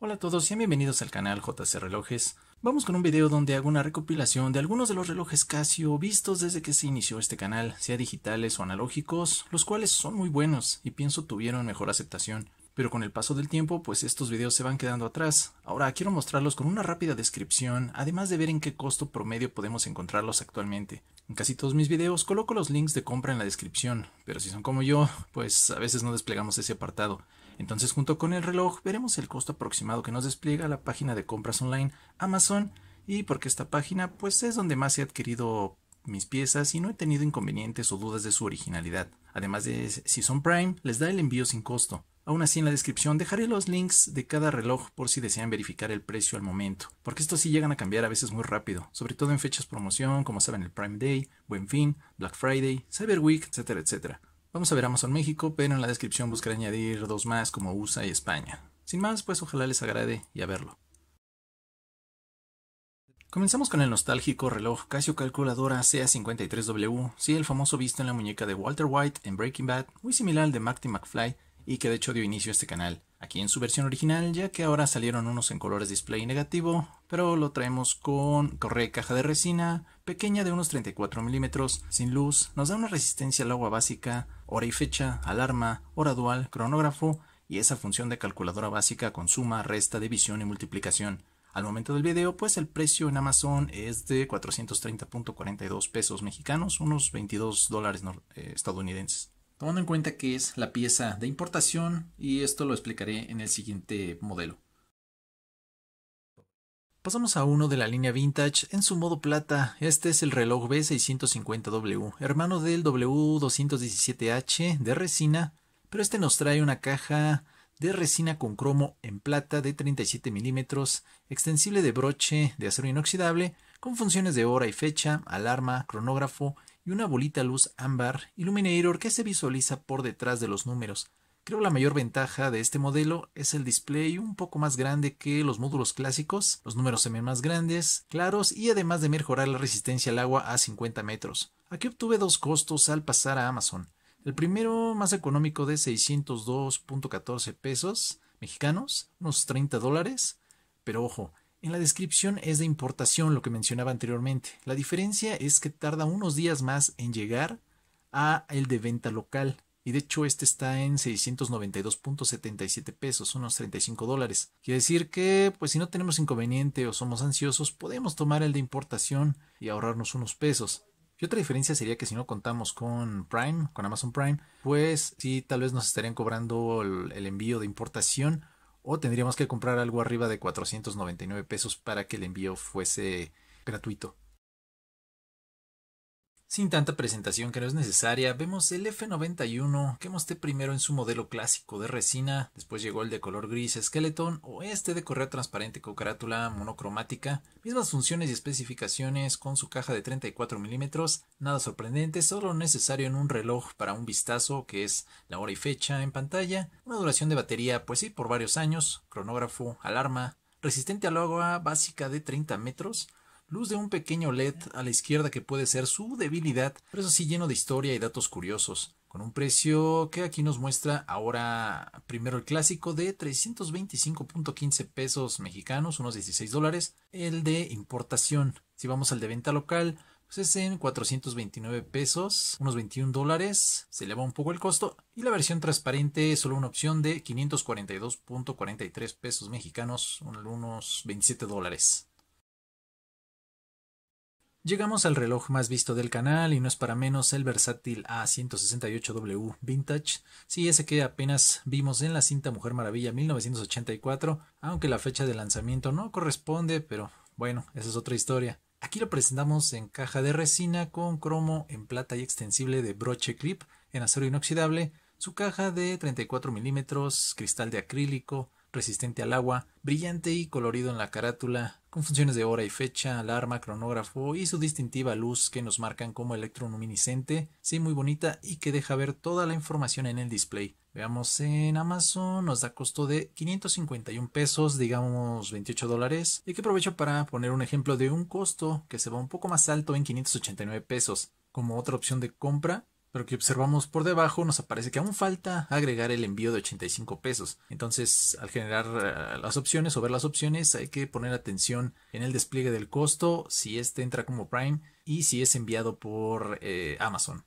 Hola a todos y bienvenidos al canal JC Relojes. Vamos con un video donde hago una recopilación de algunos de los relojes Casio vistos desde que se inició este canal, sea digitales o analógicos, los cuales son muy buenos y pienso tuvieron mejor aceptación. Pero con el paso del tiempo, pues estos videos se van quedando atrás. Ahora quiero mostrarlos con una rápida descripción, además de ver en qué costo promedio podemos encontrarlos actualmente. En casi todos mis videos coloco los links de compra en la descripción, pero si son como yo, pues a veces no desplegamos ese apartado. Entonces junto con el reloj veremos el costo aproximado que nos despliega la página de compras online Amazon y porque esta página pues es donde más he adquirido mis piezas y no he tenido inconvenientes o dudas de su originalidad. Además de si son Prime, les da el envío sin costo. Aún así en la descripción dejaré los links de cada reloj por si desean verificar el precio al momento, porque estos sí llegan a cambiar a veces muy rápido, sobre todo en fechas promoción, como saben el Prime Day, Buen Fin, Black Friday, Cyber Week, etcétera, etcétera. Vamos a ver Amazon México, pero en la descripción buscaré añadir dos más como USA y España. Sin más, pues ojalá les agrade y a verlo. Comenzamos con el nostálgico reloj Casio calculadora CA53W, sí, el famoso visto en la muñeca de Walter White en Breaking Bad, muy similar al de Marty McFly y que de hecho dio inicio a este canal, aquí en su versión original, ya que ahora salieron unos en colores display negativo, pero lo traemos con corre caja de resina, pequeña de unos 34 milímetros, sin luz, nos da una resistencia al agua básica, hora y fecha, alarma, hora dual, cronógrafo y esa función de calculadora básica con suma, resta, división y multiplicación. Al momento del video, pues el precio en Amazon es de 430.42 pesos mexicanos, unos 22 dólares eh, estadounidenses. Tomando en cuenta que es la pieza de importación y esto lo explicaré en el siguiente modelo. Pasamos a uno de la línea vintage en su modo plata. Este es el reloj B650W, hermano del W217H de resina, pero este nos trae una caja de resina con cromo en plata de 37 milímetros, extensible de broche de acero inoxidable, con funciones de hora y fecha, alarma, cronógrafo y una bolita luz ámbar iluminator que se visualiza por detrás de los números. Creo la mayor ventaja de este modelo es el display un poco más grande que los módulos clásicos, los números se ven más grandes, claros y además de mejorar la resistencia al agua a 50 metros. Aquí obtuve dos costos al pasar a Amazon. El primero más económico de 602.14 pesos mexicanos, unos 30 dólares, pero ojo, en la descripción es de importación lo que mencionaba anteriormente. La diferencia es que tarda unos días más en llegar a el de venta local y de hecho este está en 692.77 pesos, unos 35 dólares. Quiere decir que, pues si no tenemos inconveniente o somos ansiosos, podemos tomar el de importación y ahorrarnos unos pesos. Y otra diferencia sería que si no contamos con Prime, con Amazon Prime, pues sí, tal vez nos estarían cobrando el, el envío de importación o tendríamos que comprar algo arriba de 499 pesos para que el envío fuese gratuito. Sin tanta presentación que no es necesaria, vemos el F91 que mostré primero en su modelo clásico de resina, después llegó el de color gris esqueleto o este de correa transparente con carátula monocromática, mismas funciones y especificaciones con su caja de 34 milímetros, nada sorprendente, solo necesario en un reloj para un vistazo que es la hora y fecha en pantalla, una duración de batería pues sí por varios años, cronógrafo, alarma, resistente al agua básica de 30 metros, luz de un pequeño LED a la izquierda que puede ser su debilidad, pero eso sí lleno de historia y datos curiosos, con un precio que aquí nos muestra ahora primero el clásico de 325.15 pesos mexicanos, unos 16 dólares, el de importación. Si vamos al de venta local, pues es en 429 pesos, unos 21 dólares, se eleva un poco el costo y la versión transparente es solo una opción de 542.43 pesos mexicanos, unos 27 dólares. Llegamos al reloj más visto del canal y no es para menos el versátil A168W Vintage, sí ese que apenas vimos en la cinta Mujer Maravilla 1984, aunque la fecha de lanzamiento no corresponde, pero bueno, esa es otra historia. Aquí lo presentamos en caja de resina con cromo en plata y extensible de broche clip en acero inoxidable, su caja de 34 milímetros, cristal de acrílico, resistente al agua, brillante y colorido en la carátula, con funciones de hora y fecha, alarma, cronógrafo y su distintiva luz que nos marcan como luminiscente, sí muy bonita y que deja ver toda la información en el display. Veamos en Amazon nos da costo de 551 pesos, digamos 28 dólares, y que aprovecho para poner un ejemplo de un costo que se va un poco más alto en 589 pesos. Como otra opción de compra, pero que observamos por debajo nos aparece que aún falta agregar el envío de 85 pesos. Entonces, al generar eh, las opciones o ver las opciones, hay que poner atención en el despliegue del costo, si este entra como Prime y si es enviado por eh, Amazon.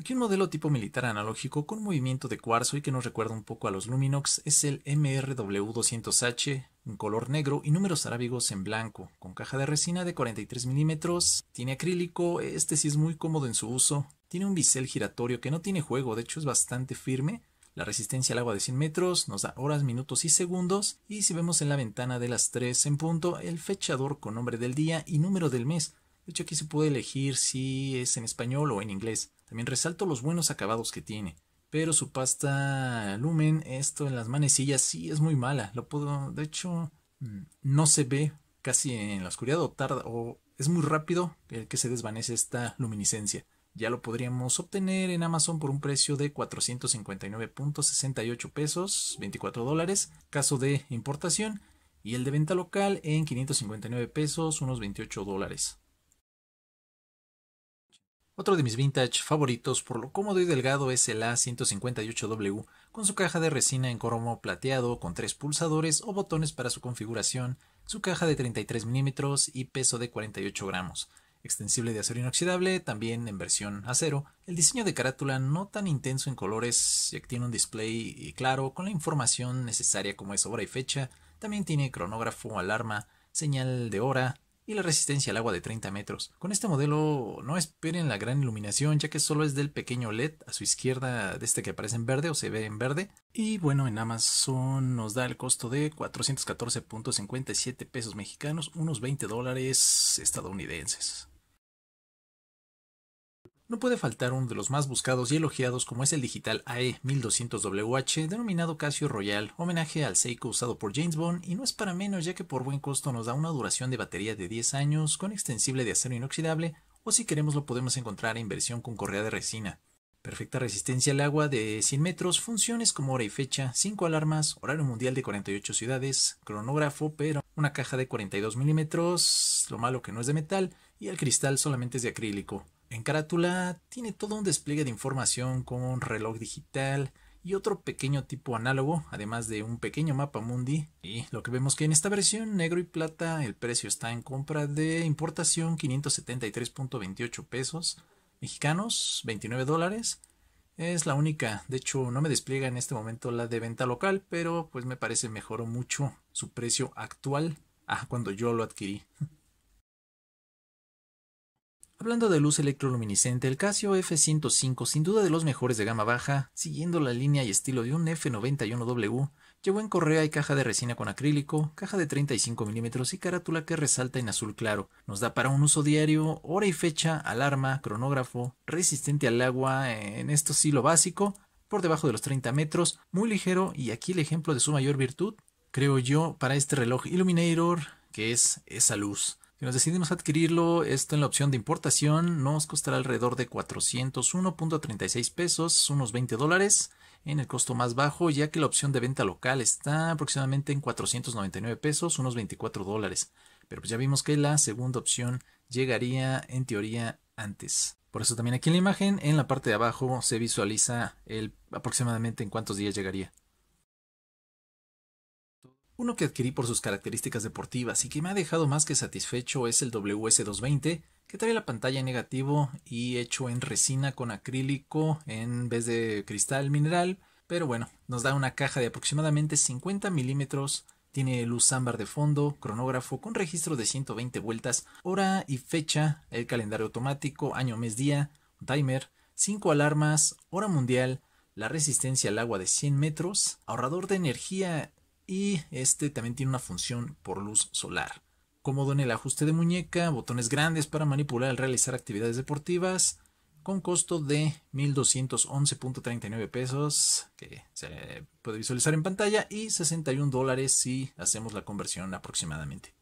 Aquí un modelo tipo militar analógico con movimiento de cuarzo y que nos recuerda un poco a los Luminox es el MRW200H en color negro y números arábigos en blanco, con caja de resina de 43 milímetros, tiene acrílico, este sí es muy cómodo en su uso, tiene un bisel giratorio que no tiene juego, de hecho es bastante firme, la resistencia al agua de 100 metros nos da horas, minutos y segundos. Y si vemos en la ventana de las 3 en punto, el fechador con nombre del día y número del mes. De hecho, aquí se puede elegir si es en español o en inglés. También resalto los buenos acabados que tiene. Pero su pasta lumen, esto en las manecillas, sí es muy mala. Lo puedo, de hecho, mm, no se ve casi en la oscuridad o tarda o es muy rápido el que se desvanece esta luminiscencia. Ya lo podríamos obtener en Amazon por un precio de 459.68 pesos, 24 dólares, caso de importación, y el de venta local en 559 pesos, unos 28 dólares. Otro de mis vintage favoritos por lo cómodo y delgado es el A158W con su caja de resina en cromo plateado con tres pulsadores o botones para su configuración, su caja de 33 mm y peso de 48 gramos. Extensible de acero inoxidable, también en versión acero. El diseño de carátula no tan intenso en colores, ya que tiene un display eh, claro con la información necesaria como es hora y fecha. También tiene cronógrafo, alarma, señal de hora, y la resistencia al agua de 30 metros. Con este modelo no esperen la gran iluminación ya que solo es del pequeño LED a su izquierda de este que aparece en verde o se ve en verde. Y bueno, en Amazon nos da el costo de 414.57 pesos mexicanos, unos 20 dólares estadounidenses. No puede faltar uno de los más buscados y elogiados como es el digital AE 1200WH denominado Casio Royal, homenaje al Seiko usado por James Bond y no es para menos ya que por buen costo nos da una duración de batería de 10 años con extensible de acero inoxidable o si queremos lo podemos encontrar en versión con correa de resina. Perfecta resistencia al agua de 100 metros, funciones como hora y fecha, 5 alarmas, horario mundial de 48 ciudades, cronógrafo, pero una caja de 42 milímetros, lo malo que no es de metal, y el cristal solamente es de acrílico. En carátula tiene todo un despliegue de información con un reloj digital y otro pequeño tipo análogo, además de un pequeño mapa mundi. Y lo que vemos que en esta versión negro y plata el precio está en compra de importación 573.28 pesos mexicanos, 29 dólares. Es la única, de hecho no me despliega en este momento la de venta local, pero pues me parece mejoró mucho su precio actual a ah, cuando yo lo adquirí. Hablando de luz electroluminiscente, el Casio F105, sin duda de los mejores de gama baja, siguiendo la línea y estilo de un F91W, llevó en correa y caja de resina con acrílico, caja de 35 mm y carátula que resalta en azul claro. Nos da para un uso diario, hora y fecha, alarma, cronógrafo, resistente al agua, en esto sí lo básico, por debajo de los 30 metros, muy ligero y aquí el ejemplo de su mayor virtud, creo yo, para este reloj Illuminator, que es esa luz. Si nos decidimos adquirirlo, esto en la opción de importación nos costará alrededor de 401.36 pesos, unos 20 dólares, en el costo más bajo, ya que la opción de venta local está aproximadamente en 499 pesos, unos 24 dólares. Pero pues ya vimos que la segunda opción llegaría en teoría antes. Por eso también aquí en la imagen, en la parte de abajo, se visualiza el aproximadamente en cuántos días llegaría. Uno que adquirí por sus características deportivas y que me ha dejado más que satisfecho es el WS220, que trae la pantalla en negativo y hecho en resina con acrílico en vez de cristal mineral. Pero bueno, nos da una caja de aproximadamente 50 milímetros, tiene luz ámbar de fondo, cronógrafo con registro de 120 vueltas, hora y fecha, el calendario automático, año, mes, día, timer, 5 alarmas, hora mundial, la resistencia al agua de 100 metros, ahorrador de energía y este también tiene una función por luz solar. Cómodo en el ajuste de muñeca, botones grandes para manipular al realizar actividades deportivas, con costo de 1.211.39 pesos, que se puede visualizar en pantalla, y 61 dólares si hacemos la conversión aproximadamente.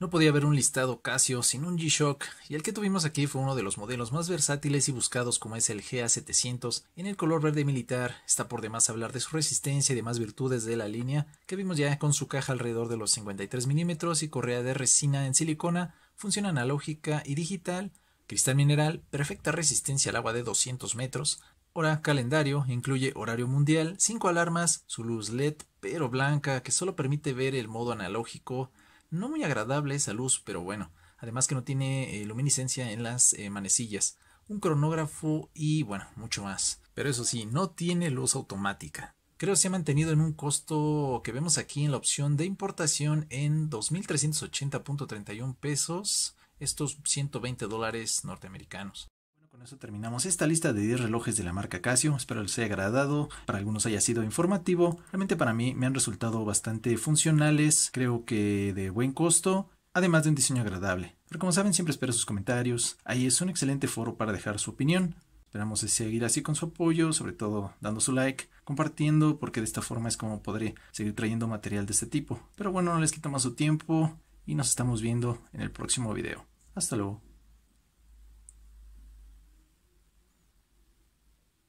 No podía haber un listado Casio sin un G-Shock, y el que tuvimos aquí fue uno de los modelos más versátiles y buscados como es el GA700 en el color verde militar. Está por demás hablar de su resistencia y demás virtudes de la línea, que vimos ya con su caja alrededor de los 53 milímetros y correa de resina en silicona, función analógica y digital, cristal mineral, perfecta resistencia al agua de 200 metros, hora calendario, incluye horario mundial, 5 alarmas, su luz LED pero blanca que solo permite ver el modo analógico, no muy agradable esa luz, pero bueno, además que no tiene eh, luminiscencia en las eh, manecillas, un cronógrafo y bueno, mucho más. Pero eso sí, no tiene luz automática. Creo se ha mantenido en un costo que vemos aquí en la opción de importación en 2.380.31 pesos, estos 120 dólares norteamericanos eso terminamos esta lista de 10 relojes de la marca Casio. Espero les haya agradado, para algunos haya sido informativo. Realmente para mí me han resultado bastante funcionales, creo que de buen costo, además de un diseño agradable. Pero como saben, siempre espero sus comentarios. Ahí es un excelente foro para dejar su opinión. Esperamos seguir así con su apoyo, sobre todo dando su like, compartiendo, porque de esta forma es como podré seguir trayendo material de este tipo. Pero bueno, no les quito más su tiempo y nos estamos viendo en el próximo video. Hasta luego.